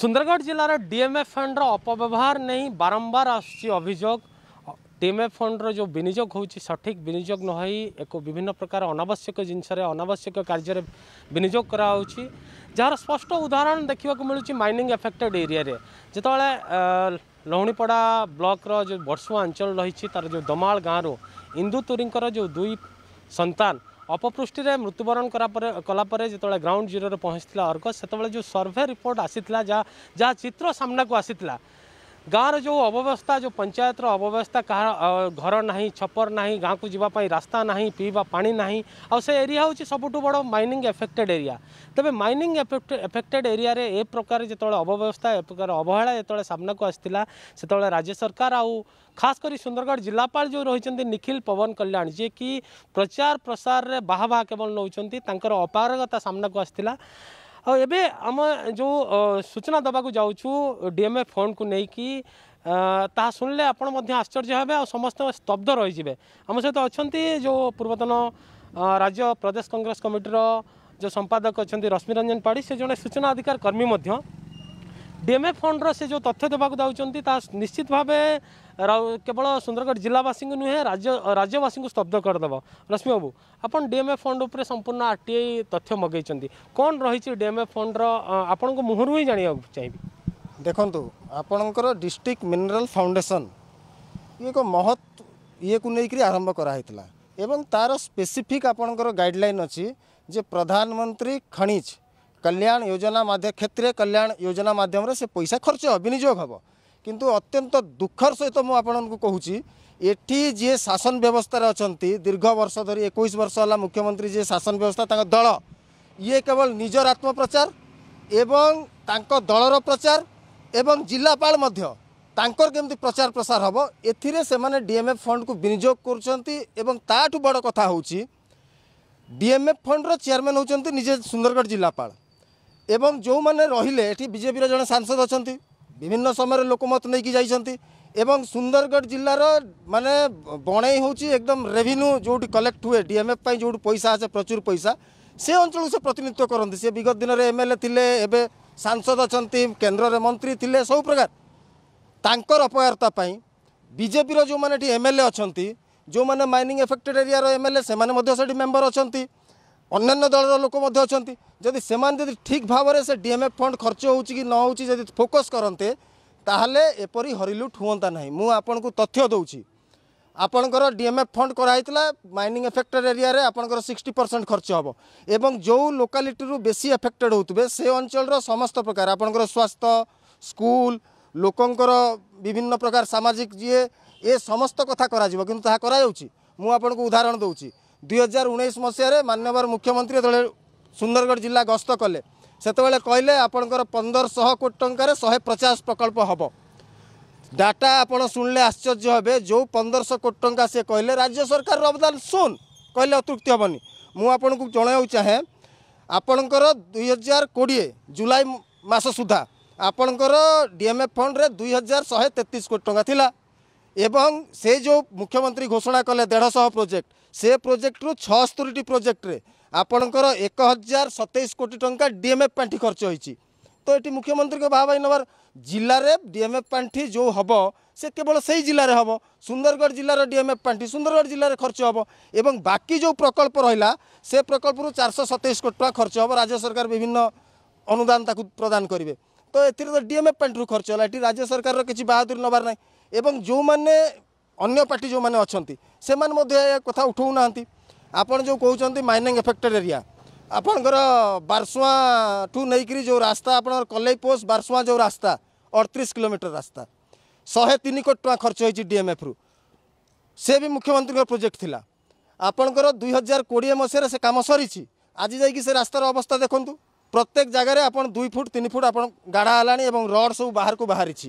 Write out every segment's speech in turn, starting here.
सुंदरगढ़ जिलार DMF fund अपव्यवहार नहीं बारंबार आसोग डीएमएफ फंड रो विनियोग हो सठिक विनियोग न हो एक विभिन्न प्रकार अनावश्यक जिनस अनावश्यक कार्य विनियोग करा स्पष्ट उदाहरण देखा मिलूँ माइनिंग एफेक्टेड एरिया जिते लहणीपड़ा ब्लक्र जो बर्सुआ अंचल रही तार जो दमाल गाँव रु इंदुतुरी जो दुई सतान ଅପପୃଷ୍ଟିରେ ମୃତ୍ୟୁବରଣ କଲାପରେ କଲାପରେ ଯେତେବେଳେ ଗ୍ରାଉଣ୍ଡ ଜିରୋରେ ପହଞ୍ଚିଥିଲା ଅର୍କ ସେତେବେଳେ ଯେଉଁ ସର୍ଭେ ରିପୋର୍ଟ ଆସିଥିଲା ଯାହା ଯାହା ଚିତ୍ର ସାମ୍ନାକୁ ଆସିଥିଲା गाँव रो अव्यवस्था जो पंचायत अव्यवस्था कह घर ना छपर ना गाँव को जीवाई रास्ता ना पीवा पा ना आरिया एरिया हूँ सब बड़ माइनिंग एफेक्टेड एरिया तेज माइनिंग एफेक्टेड एरिया ए प्रकार जो अव्यवस्था ए प्रकार अवहेला जो सामना को आसाला से राज्य सरकार आ खासकर सुंदरगढ़ जिलापा जो रही निखिल पवन कल्याण जी की प्रचार प्रसार में बाहा बाहा केवल नौकर अपारगता सामना को आसाला एबे हाँ, आम जो सूचना देवाक जाऊँ डीएमएफ फंड को लेकिन आपण आश्चर्य हे समस्त स्तब्ध रही आम सहित तो अच्छा जो पूर्वतन राज्य प्रदेश कांग्रेस कमिटर जो संपादक अच्छा रंजन पाढ़ी से जो सूचना अधिकार कर्मी डीएमए फंड रो तथ्य देवाक जाऊँ निश्चित भाव କେବଳ ସୁନ୍ଦରଗଡ଼ ଜିଲ୍ଲାବାସୀଙ୍କୁ ନୁହେଁ ରାଜ୍ୟ ରାଜ୍ୟବାସୀଙ୍କୁ ସ୍ତବ୍ଧ କରିଦେବ ରଶ୍ମି ବାବୁ ଆପଣ ଡିଏମ୍ଏଫ୍ ଫଣ୍ଡ ଉପରେ ସମ୍ପୂର୍ଣ୍ଣ ଆର୍ ଟି ଆଇ ତଥ୍ୟ ମଗାଇଛନ୍ତି କ'ଣ ରହିଛି ଡିଏମ୍ଏଫ୍ ଫଣ୍ଡର ଆପଣଙ୍କ ମୁହଁରୁ ହିଁ ଜାଣିବାକୁ ଚାହିଁବି ଦେଖନ୍ତୁ ଆପଣଙ୍କର ଡିଷ୍ଟ୍ରିକ୍ଟ ମିନେରାଲ ଫାଉଣ୍ଡେସନ୍ ଇଏ ଏକ ମହତ୍ ଇଏକୁ ନେଇକରି ଆରମ୍ଭ କରାହେଇଥିଲା ଏବଂ ତା'ର ସ୍ପେସିଫିକ୍ ଆପଣଙ୍କର ଗାଇଡ଼ଲାଇନ୍ ଅଛି ଯେ ପ୍ରଧାନମନ୍ତ୍ରୀ ଖଣିଜ କଲ୍ୟାଣ ଯୋଜନା ମାଧ୍ୟ କ୍ଷେତ୍ରୀୟ କଲ୍ୟାଣ ଯୋଜନା ମାଧ୍ୟମରେ ସେ ପଇସା ଖର୍ଚ୍ଚ ହେବ ବିନିଯୋଗ ହେବ কিন্তু ଅତ୍ୟନ୍ତ ଦୁଃଖର ସହିତ ମୁଁ ଆପଣଙ୍କୁ କହୁଛି ଏଠି ଯିଏ ଶାସନ ବ୍ୟବସ୍ଥାରେ ଅଛନ୍ତି ଦୀର୍ଘ ବର୍ଷ ଧରି ଏକୋଇଶ ବର୍ଷ ହେଲା ମୁଖ୍ୟମନ୍ତ୍ରୀ ଯିଏ ଶାସନ ବ୍ୟବସ୍ଥା ତାଙ୍କ ଦଳ ଇଏ କେବଳ ନିଜର ଆତ୍ମପ୍ରଚାର ଏବଂ ତାଙ୍କ ଦଳର ପ୍ରଚାର ଏବଂ ଜିଲ୍ଲାପାଳ ମଧ୍ୟ ତାଙ୍କର କେମିତି ପ୍ରଚାର ପ୍ରସାର ହେବ ଏଥିରେ ସେମାନେ ଡିଏମ୍ଏଫ୍ ଫଣ୍ଡକୁ ବିନିଯୋଗ କରୁଛନ୍ତି ଏବଂ ତାଠୁ ବଡ଼ କଥା ହେଉଛି ডিএমএফ ফন্ডর চেয়ারম্যান হচ্ছেন নিজে সুন্দরগড় জেলাপাল এবং যে রহলে এটি বিজেপির জন সাংসদ অনেক বিভিন্ন সময় লোকমত নিয়ে যাই এবং সুন্দরগড় জেলার মানে বণেই হচ্ছে একদম রেভিনিউ যেটি কলেক্ট হুয়ে ডিএমএফ পাই যেটি পয়সা আছে প্রচুর পয়সা সে অঞ্চল সে প্রতিনিধিত্ব করতে সে বিগত দিনের এমএলএ লে এবে সাংসদ অনেক কেন্দ্রের মন্ত্রী লে সব প্রকার তাঁকর অপকারিতা বিজেপি বিজেপির যে এমএলএ অনেক যে মাইনিং এফেক্টেড এরিয়ার এমএলএ সে সেটি মেম্বর অনেক ଅନ୍ୟାନ୍ୟ ଦଳର ଲୋକ ମଧ୍ୟ ଅଛନ୍ତି ଯଦି ସେମାନେ ଯଦି ଠିକ୍ ଭାବରେ ସେ ଡିଏମ୍ଏଫ୍ ଫଣ୍ଡ ଖର୍ଚ୍ଚ ହେଉଛି କି ନ ହେଉଛି ଯଦି ଫୋକସ୍ କରନ୍ତେ ତାହେଲେ ଏପରି ହରିଲୁଟ୍ ହୁଅନ୍ତା ନାହିଁ ମୁଁ ଆପଣଙ୍କୁ ତଥ୍ୟ ଦେଉଛି ଆପଣଙ୍କର ଡିଏମ୍ଏଫ୍ ଫଣ୍ଡ କରାହେଇଥିଲା ମାଇନିଂ ଏଫେକ୍ଟେଡ୍ ଏରିଆରେ ଆପଣଙ୍କର ସିକ୍ସଟି ପରସେଣ୍ଟ ଖର୍ଚ୍ଚ ହେବ ଏବଂ ଯେଉଁ ଲୋକାଲିଟିରୁ ବେଶୀ ଏଫେକ୍ଟେଡ୍ ହେଉଥିବେ ସେ ଅଞ୍ଚଳର ସମସ୍ତ ପ୍ରକାର ଆପଣଙ୍କର ସ୍ୱାସ୍ଥ୍ୟ ସ୍କୁଲ ଲୋକଙ୍କର ବିଭିନ୍ନ ପ୍ରକାର ସାମାଜିକ ଯିଏ ଏ ସମସ୍ତ କଥା କରାଯିବ କିନ୍ତୁ ତାହା କରାଯାଉଛି ମୁଁ ଆପଣଙ୍କୁ ଉଦାହରଣ ଦେଉଛି ଦୁଇ ହଜାର ଉଣେଇଶ ମସିହାରେ ମାନ୍ୟବର ମୁଖ୍ୟମନ୍ତ୍ରୀ ଯେତେବେଳେ ସୁନ୍ଦରଗଡ଼ ଜିଲ୍ଲା ଗସ୍ତ କଲେ ସେତେବେଳେ କହିଲେ ଆପଣଙ୍କର ପନ୍ଦରଶହ କୋଟି ଟଙ୍କାରେ ଶହେ ପଚାଶ ପ୍ରକଳ୍ପ ହେବ ଡାଟା ଆପଣ ଶୁଣିଲେ ଆଶ୍ଚର୍ଯ୍ୟ ହେବେ ଯେଉଁ ପନ୍ଦରଶହ କୋଟି ଟଙ୍କା ସେ କହିଲେ ରାଜ୍ୟ ସରକାରର ଅବଦାନ ଶୂନ କହିଲେ ଅତୃପ୍ତି ହେବନି ମୁଁ ଆପଣଙ୍କୁ ଜଣାଇବାକୁ ଚାହେଁ ଆପଣଙ୍କର ଦୁଇ ହଜାର କୋଡ଼ିଏ ଜୁଲାଇ ମାସ ସୁଦ୍ଧା ଆପଣଙ୍କର ଡିଏମ୍ଏଫ୍ ଫଣ୍ଡରେ ଦୁଇ ହଜାର ଶହେ ତେତିଶ କୋଟି ଟଙ୍କା ଥିଲା ଏବଂ ସେ ଯେଉଁ ମୁଖ୍ୟମନ୍ତ୍ରୀ ଘୋଷଣା କଲେ ଦେଢ଼ଶହ ପ୍ରୋଜେକ୍ଟ ସେ ପ୍ରୋଜେକ୍ଟରୁ ଛଅସ୍ତରୀଟି ପ୍ରୋଜେକ୍ଟରେ ଆପଣଙ୍କର ଏକ ହଜାର ସତେଇଶ କୋଟି ଟଙ୍କା ଡିଏମ୍ଏଫ୍ ପାଣ୍ଠି ଖର୍ଚ୍ଚ ହୋଇଛି ତ ଏଠି ମୁଖ୍ୟମନ୍ତ୍ରୀଙ୍କ ଭାବାଇ ନେବାର ଜିଲ୍ଲାରେ ଡିଏମ୍ଏଫ୍ ପାଣ୍ଠି ଯେଉଁ ହେବ ସେ କେବଳ ସେଇ ଜିଲ୍ଲାରେ ହେବ ସୁନ୍ଦରଗଡ଼ ଜିଲ୍ଲାର ଡିଏମ୍ଏଫ୍ ପାଣ୍ଠି ସୁନ୍ଦରଗଡ଼ ଜିଲ୍ଲାରେ ଖର୍ଚ୍ଚ ହେବ ଏବଂ ବାକି ଯେଉଁ ପ୍ରକଳ୍ପ ରହିଲା ସେ ପ୍ରକଳ୍ପରୁ ଚାରିଶହ ସତେଇଶ କୋଟି ଟଙ୍କା ଖର୍ଚ୍ଚ ହେବ ରାଜ୍ୟ ସରକାର ବିଭିନ୍ନ ଅନୁଦାନ ତାକୁ ପ୍ରଦାନ କରିବେ ତ ଏଥିରେ ତ ଡିଏମ୍ଏଫ୍ ପାଣ୍ଠିରୁ ଖର୍ଚ୍ଚ ହେଲା ଏଠି ରାଜ୍ୟ ସରକାରର କିଛି ବାହାଦୁରୀ ନେବାର ନାହିଁ ଏବଂ ଯେଉଁମାନେ ଅନ୍ୟ ପାର୍ଟି ଯେଉଁମାନେ ଅଛନ୍ତି ସେମାନେ ମଧ୍ୟ ଏ କଥା ଉଠାଉନାହାନ୍ତି ଆପଣ ଯେଉଁ କହୁଛନ୍ତି ମାଇନିଂ ଏଫେକ୍ଟେଡ଼ ଏରିଆ ଆପଣଙ୍କର ବାରସୁଆଠୁ ନେଇକରି ଯେଉଁ ରାସ୍ତା ଆପଣଙ୍କର କଲେଇ ପୋଷ୍ଟ ବାରସୁଆ ଯେଉଁ ରାସ୍ତା ଅଠତିରିଶ କିଲୋମିଟର ରାସ୍ତା ଶହେ ତିନି କୋଟି ଟଙ୍କା ଖର୍ଚ୍ଚ ହୋଇଛି ଡିଏମ୍ଏଫ୍ରୁ ସେ ବି ମୁଖ୍ୟମନ୍ତ୍ରୀଙ୍କ ପ୍ରୋଜେକ୍ଟ ଥିଲା ଆପଣଙ୍କର ଦୁଇ ହଜାର କୋଡ଼ିଏ ମସିହାରେ ସେ କାମ ସରିଛି ଆଜି ଯାଇକି ସେ ରାସ୍ତାର ଅବସ୍ଥା ଦେଖନ୍ତୁ ପ୍ରତ୍ୟେକ ଜାଗାରେ ଆପଣ ଦୁଇ ଫୁଟ ତିନି ଫୁଟ ଆପଣ ଗାଢ଼ା ହେଲାଣି ଏବଂ ରଡ଼ ସବୁ ବାହାରକୁ ବାହାରିଛି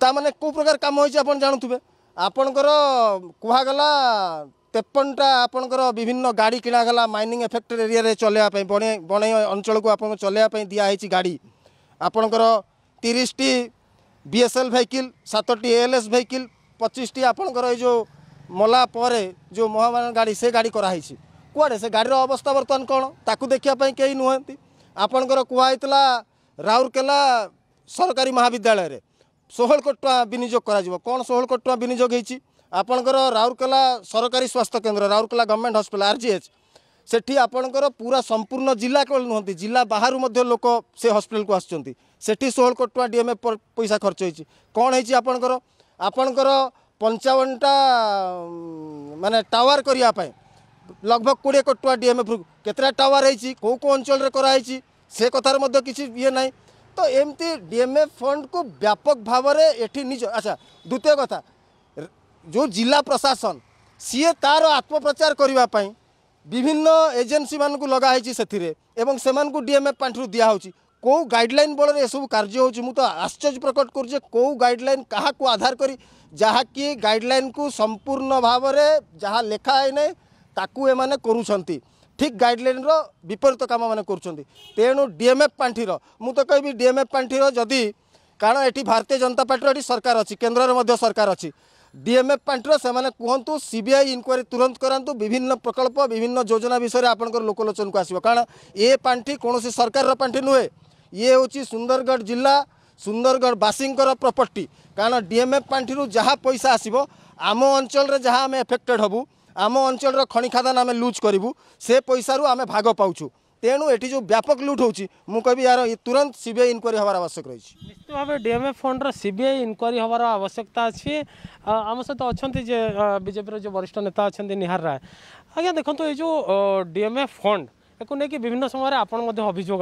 ତା ମାନେ କେଉଁ ପ୍ରକାର କାମ ହୋଇଛି ଆପଣ ଜାଣୁଥିବେ ଆପଣଙ୍କର କୁହାଗଲା ତେପନଟା ଆପଣଙ୍କର ବିଭିନ୍ନ ଗାଡ଼ି କିଣାଗଲା ମାଇନିଂ ଏଫେକ୍ଟେଡ଼ ଏରିଆରେ ଚଲାଇବା ପାଇଁ ବଣେଇ ବଣେଇ ଅଞ୍ଚଳକୁ ଆପଣଙ୍କୁ ଚଲାଇବା ପାଇଁ ଦିଆହେଇଛି ଗାଡ଼ି ଆପଣଙ୍କର ତିରିଶଟି ବି ଏସ୍ ଏଲ୍ ଭେହିକିଲ୍ ସାତଟି ଏ ଏଲ୍ ଏସ୍ ଭେହିକିଲ୍ ପଚିଶଟି ଆପଣଙ୍କର ଏଇ ଯେଉଁ ମଲା ପରେ ଯେଉଁ ମହାମାନ ଗାଡ଼ି ସେ ଗାଡ଼ି କରାହେଇଛି କୁଆଡ଼େ ସେ ଗାଡ଼ିର ଅବସ୍ଥା ବର୍ତ୍ତମାନ କ'ଣ ତାକୁ ଦେଖିବା ପାଇଁ କେହି ନୁହନ୍ତି ଆପଣଙ୍କର କୁହାହେଇଥିଲା ରାଉରକେଲା ସରକାରୀ ମହାବିଦ୍ୟାଳୟରେ ଷୋହଳ କୋଟି ଟଙ୍କା ବିନିଯୋଗ କରାଯିବ କ'ଣ ଷୋହଳ କୋଟି ଟଙ୍କା ବିନିଯୋଗ ହେଇଛି ଆପଣଙ୍କର ରାଉରକେଲା ସରକାରୀ ସ୍ୱାସ୍ଥ୍ୟ କେନ୍ଦ୍ର Rourkela government hospital R G H ସେଠି ଆପଣଙ୍କର ପୁରା ସମ୍ପୂର୍ଣ୍ଣ ଜିଲ୍ଲା କେବଳ ନୁହନ୍ତି ଜିଲ୍ଲା ବାହାରୁ ମଧ୍ୟ ଲୋକ ସେ ହସ୍ପିଟାଲକୁ ଆସୁଛନ୍ତି ସେଠି ଷୋହଳ କୋଟି ଟଙ୍କା ଡିଏମ୍ଏ ପଇସା ଖର୍ଚ୍ଚ ହେଇଛି କ'ଣ ହେଇଛି ଆପଣଙ୍କର ଆପଣଙ୍କର ପଞ୍ଚାବନଟା ମାନେ ଟାୱାର କରିବା ପାଇଁ ଲଗଭଗ କୋଡ଼ିଏ କୋଟି ଟଙ୍କା ଡିଏମ୍ଏଫ୍ରୁ କେତେଟା ଟାୱାର ହେଇଛି କେଉଁ କେଉଁ ଅଞ୍ଚଳରେ କରାହେଇଛି ସେ କଥାରେ ମଧ୍ୟ କିଛି ଇଏ ନାହିଁ तो एमती डीएमएफ फंड को व्यापक भाव निज अच्छा द्वितीय कथा जो जिला प्रशासन सीए तार आत्मप्रचार करने विभिन्न एजेन्सी मान लगाई से डीएमएफ पाठ दिया कौ गाइडल बल में यह सब कार्य हो तो आश्चर्य प्रकट करू गाइडल क्या आधार कर गाइडलाइन को संपूर्ण भाव में जहाँ लेखाई नहीं ताकू कर ଠିକ୍ ଗାଇଡ଼ଲାଇନ୍ର ବିପରୀତ କାମମାନେ କରୁଛନ୍ତି ତେଣୁ ଡିଏମ୍ଏଫ୍ ପାଣ୍ଠିର ମୁଁ ତ କହିବି ଡିଏମ୍ଏଫ୍ ପାଣ୍ଠିର ଯଦି କାରଣ ଏଠି ଭାରତୀୟ ଜନତା ପାର୍ଟିର ଏଠି ସରକାର ଅଛି କେନ୍ଦ୍ରରେ মধ্যে সরকার ଅଛି ডিএমএফ পাঠির সে কুহতু সিবিআই ইনকোয়ারি তুরন্ত করতু বিভিন্ন প্রকল্প বিভিন্ন যোজনা বিষয়ে আপনার লোকলোচন আসবে কারণ এ পাঠি কৌশি সরকারের পাঠি নুহে ইয়ে হচ্ছে সুন্দরগড় জেলা সুন্দরগড় বাসীঙ্কর প্রপর্টি কারণ ডিএমএফ পাঠি যা পয়সা আসব আম অঞ্চলের যা আমি এফেক্টেড হবু ଆମ ଅଞ୍ଚଳର ଖଣି ଖାଦାନ ଆମେ ଲୁଜ୍ କରିବୁ ସେ ପଇସାରୁ ଆମେ ଭାଗ ପାଉଛୁ ତେଣୁ ଏଠି ଯେଉଁ ବ୍ୟାପକ ଲୁଟ୍ ହେଉଛି ମୁଁ କହିବି ୟାର ତୁରନ୍ତ ସିବିଆଇ ଇନକ୍ୱାରୀ ହେବାର ଆବଶ୍ୟକ ରହିଛି ନିଶ୍ଚିତ ଭାବେ ଡିଏମ୍ଏ ଫଣ୍ଡର ସିବିଆଇ ଇନକ୍ୱାରୀ ହେବାର ଆବଶ୍ୟକତା ଅଛି ଆମ ସହିତ ଅଛନ୍ତି ଯେ ବିଜେପିର ଯେଉଁ ବରିଷ୍ଠ ନେତା ଅଛନ୍ତି ନିହାର ରାୟ ଆଜ୍ଞା ଦେଖନ୍ତୁ ଏଇ ଯେଉଁ ଡିଏମ୍ଏ ଫଣ୍ଡ या नहीं कि विभिन्न समय आपयोग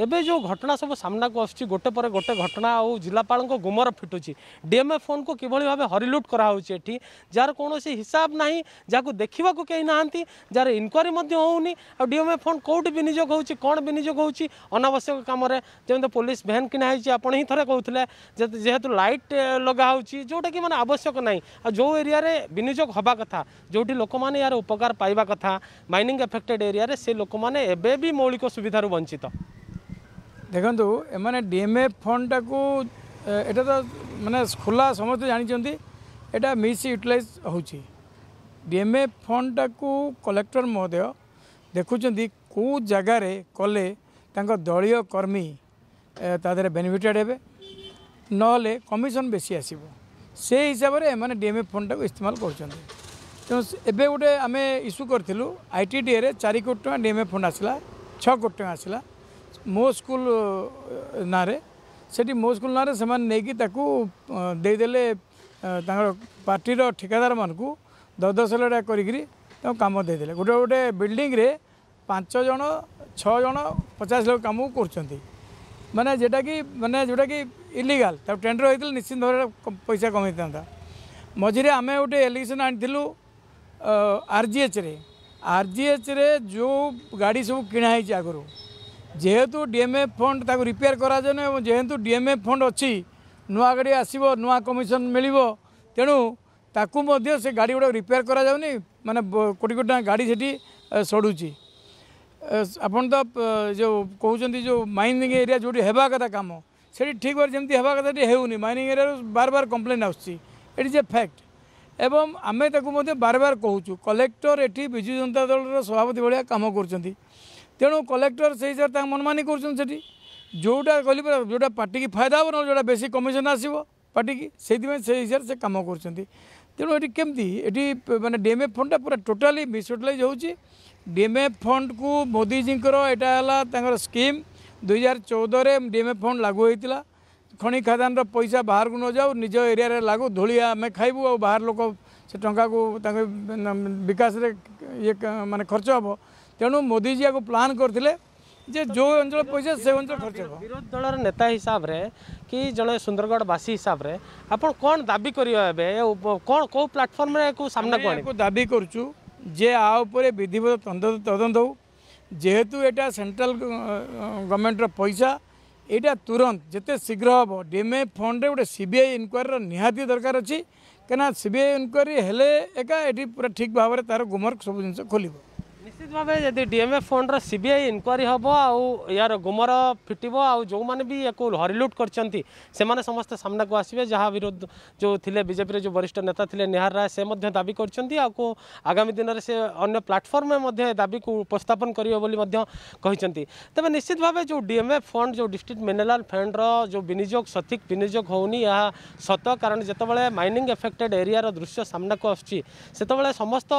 आज घटना सब सामना को आसूँ गोटे पर गोटे घटना आ जिलापा गुमर फिटुच्छे डीएमए फोन को किभली भाव हरिलुट कराठी जार कौन हिसाब ना जहाँ देखा कहीं नहाँ इनक्वारी होएमए फोन कौट विनिजोग कौन विनिजोग होनावश्यक कम जमी पुलिस भैन किणाई आप ही थे कहते जेहेतु लाइट लगा जो कि मैंने आवश्यक ना जो एरिया विनिजोग हवा कथा जो लोक मैंने यार उपकार पाइबा कथ माइनिंग एफेक्टेड एरिया से लोक ଲୋକମାନେ ଏବେ ବି ମୌଳିକ ସୁବିଧାରୁ ବଞ୍ଚିତ ଦେଖନ୍ତୁ ଏମାନେ ଡିଏମ୍ଏଫ୍ ଫଣ୍ଡଟାକୁ ଏଇଟା ତ ମାନେ ଖୋଲା ସମସ୍ତେ ଜାଣିଛନ୍ତି ଏଇଟା ମିସ୍ ୟୁଟିଲାଇଜ୍ ହେଉଛି ଡିଏମ୍ଏଫ୍ ଫଣ୍ଡଟାକୁ କଲେକ୍ଟର ମହୋଦୟ ଦେଖୁଛନ୍ତି କେଉଁ ଜାଗାରେ କଲେ ତାଙ୍କ ଦଳୀୟ କର୍ମୀ ତା ଦେହରେ ବେନିଫିଟେଡ଼୍ ହେବେ ନହେଲେ କମିଶନ୍ ବେଶୀ ଆସିବ ସେ ହିସାବରେ ଏମାନେ ଡିଏମ୍ଏଫ୍ ଫଣ୍ଡଟାକୁ ଇସ୍ତେମାଲ କରୁଛନ୍ତି ତେଣୁ ଏବେ ଗୋଟେ ଆମେ ଇସ୍ୟୁ କରିଥିଲୁ ଆଇ ଟି ଡିଏରେ ଚାରି କୋଟି ଟଙ୍କା ଡି ଫଣ୍ଡ ଆସିଲା ଛଅ କୋଟି ଟଙ୍କା ଆସିଲା ମୋ ସ୍କୁଲ ନାଁରେ ସେଠି ମୋ ସ୍କୁଲ ନାଁରେ ସେମାନେ ନେଇକି ତାକୁ ଦେଇଦେଲେ ତାଙ୍କର ପାର୍ଟିର ଠିକାଦାରମାନଙ୍କୁ ଦଶ ଦଶ ଲଟା କରିକିରି ତାଙ୍କୁ କାମ ଦେଇଦେଲେ ଗୋଟେ ଗୋଟେ ବିଲ୍ଡିଂରେ ପାଞ୍ଚ ଜଣ ଛଅ ଜଣ ପଚାଶ ଲୋକ କାମକୁ କରୁଛନ୍ତି ମାନେ ଯେଉଁଟାକି ମାନେ ଯେଉଁଟାକି ଇଲିଗାଲ୍ ତାକୁ ଟେଣ୍ଡର ହୋଇଥିଲେ ନିଶ୍ଚିନ୍ତ ଭାବରେ ପଇସା କମେଇଥାନ୍ତା ମଝିରେ ଆମେ ଗୋଟେ ଏଲିଗେସନ୍ ଆଣିଥିଲୁ ଆର୍ଜିଏଚ୍ରେ ଆର୍ଜିଏଚ୍ରେ ଯେଉଁ ଗାଡ଼ି ସବୁ କିଣା ହେଇଛି ଆଗରୁ ଯେହେତୁ ଡିଏମ୍ଏଫ୍ ଫଣ୍ଡ ତାକୁ ରିପେୟାର କରାଯାଉନି ଏବଂ ଯେହେତୁ ଡିଏମ୍ଏଫ୍ ଫଣ୍ଡ ଅଛି ନୂଆ ଗାଡ଼ି ଆସିବ ନୂଆ କମିଶନ ମିଳିବ ତେଣୁ ତାକୁ ମଧ୍ୟ ସେ ଗାଡ଼ି ଗୁଡ଼ାକ ରିପେୟାର କରାଯାଉନି ମାନେ କୋଟି କୋଟି ଟଙ୍କା ଗାଡ଼ି ସେଠି ସଡ଼ୁଛି ଆପଣ ତ ଯେଉଁ କହୁଛନ୍ତି ଯେଉଁ ମାଇନିଂ ଏରିଆ ଯେଉଁଠି ହେବା କଥା କାମ ସେଠି ଠିକ୍ ଭାବରେ ଯେମିତି ହେବା କଥା ସେଠି ହେଉନି ମାଇନିଂ ଏରିଆରୁ ବାର ବାର କମ୍ପ୍ଲେନ୍ ଆସୁଛି ଇଟ୍ ଇଜ୍ ଏ ଫ୍ୟାକ୍ଟ এবং ଆମେ ତାକୁ ମଧ୍ୟ ବାରବାର କହୁଛୁ କଲେକ୍ଟର ଏଠି ବିଜୁ ଜନତା ଦଳର ସଭାପତି ଭଳିଆ କାମ କରୁଛନ୍ତି ତେଣୁ କଲେକ୍ଟର ସେଇ ହିସାବରେ ତାଙ୍କ ମନମାନି କରୁଛନ୍ତି ସେଠି ଯେଉଁଟା କହିଲି ପରା ଯେଉଁଟା ପାର୍ଟିକି ଫାଇଦା ହେବ ନହେଲେ ଯେଉଁଟା ବେଶୀ କମିଶନ ଆସିବ ପାର୍ଟିକି ସେଇଥିପାଇଁ ସେଇ ହିସାବରେ ସେ କାମ କରୁଛନ୍ତି ତେଣୁ ଏଠି କେମିତି ଏଠି ମାନେ ଡିଏମ୍ଏଫ୍ ଫଣ୍ଡଟା ପୁରା ଟୋଟାଲି ମିସ୍ୟୁଟିଲାଇଜ୍ ହେଉଛି ଡିଏମ୍ଏଫ୍ ଫଣ୍ଡକୁ ମୋଦିଜୀଙ୍କର ଏଇଟା ହେଲା ତାଙ୍କର ସ୍କିମ୍ ଦୁଇହଜାର ଚଉଦରେ ଡିଏମ୍ଏଫ୍ ଫଣ୍ଡ ଲାଗୁ ହୋଇଥିଲା खी खादान पैसा बाहर को न जाऊ निज एरिया लागू धूलिया आम खाइबू आर लोक से टाँग को विकास मान खर्च हे तेणु मोदी जी आपको प्लां करते जे जो अंचल पैसा से अंचल खर्च हे विरोधी दल नेता हिसाब रे कि जन सुंदरगढ़वासी हिसाब रे आप कौन दाबी कर प्लाटफर्म सामना को दाबी कर आपर विधिवत तदंत हो जेहेतु यहाँ सेट्राल गवर्नमेंट रैसा ଏଇଟା ତୁରନ୍ତ ଯେତେ ଶୀଘ୍ର ହେବ ଡିଏମ୍ଏ ଫଣ୍ଡରେ ଗୋଟେ ସିବିଆଇ ଇନକ୍ୱାରୀର ନିହାତି ଦରକାର ଅଛି କାହିଁକିନା ସିବିଆଇ ଇନକ୍ୱାରୀ ହେଲେ ଏକା ଏଠି ପୁରା ଠିକ୍ ଭାବରେ ତା'ର ଗୁମର ସବୁ ଜିନିଷ ଖୋଲିବ निश्चित भाव यदि डीएमएफ फंड रिआई इनक्वारी हे आ गुमर फिटब आ जो मैंने भी या हरिलुट कर समस्ते सामना को आसवे जहाँ विरोध जो थे बजेपी जो वरिष्ठ नेता थे निहार राय से दावी कर आगामी दिन में से अगर प्लाटफर्म दाबी को उपस्थापन करें तेज निश्चित भाव जो डीएमएफ फंड जो डिस्ट्रिक्ट मिनेराल फंड रो विनियोग सठिक विनिजोग हो सत कारण जो माइनिंग एफेक्टेड एरिया दृश्य सामना को आसत समस्त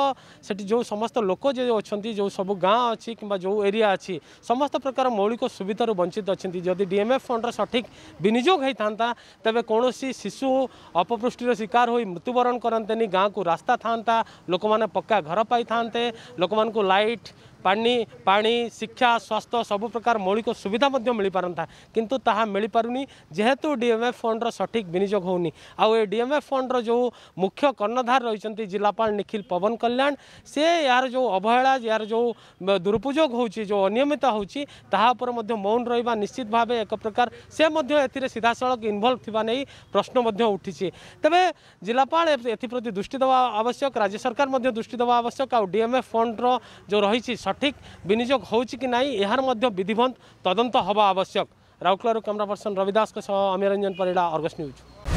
से जो समस्त लोक जो अच्छा जो सब गाँ अच्छी किंवा जो एरिया अच्छी समस्त प्रकार मौलिक सुविधा वंचित अच्छा जदि डीएमएफ फंड सठिक विनिजोग था तेज कौन शिशु अपपुष्टिर शिकार हो मृत्युबरण करते गाँव को रास्ता था लोक मैंने पक्का घर पाई लोक मूँ लाइट पानी पा शिक्षा स्वास्थ्य सब प्रकार मौलिक सुविधा मिल पारंता कितु तापनी जेहेतु डीएमएफ फंड्र सठिक विनिजोग आ डीएमएफ फंड्र जो मुख्य कर्णधार रही जिलापाल निखिल पवन कल्याण से यार जो अवहेला यार जो दुरुपयोग हो अनियमित होपर मौन रही निश्चित भाव एक प्रकार से सीधा सड़क इनवल्व थी प्रश्न उठी तेज जिलापाल एप्रति दृष्टि देवा आवश्यक राज्य सरकार दृष्टि देवा आवश्यक आउ डीएमएफ रो जो रही सठ ठिक विनियो कि नै यहाँ विधिवन्त तद हे आवश्यक राउरेला क्यमेरा पर्सन रविदासको सह अम्यञ्जन परेडा अर्गस्ट न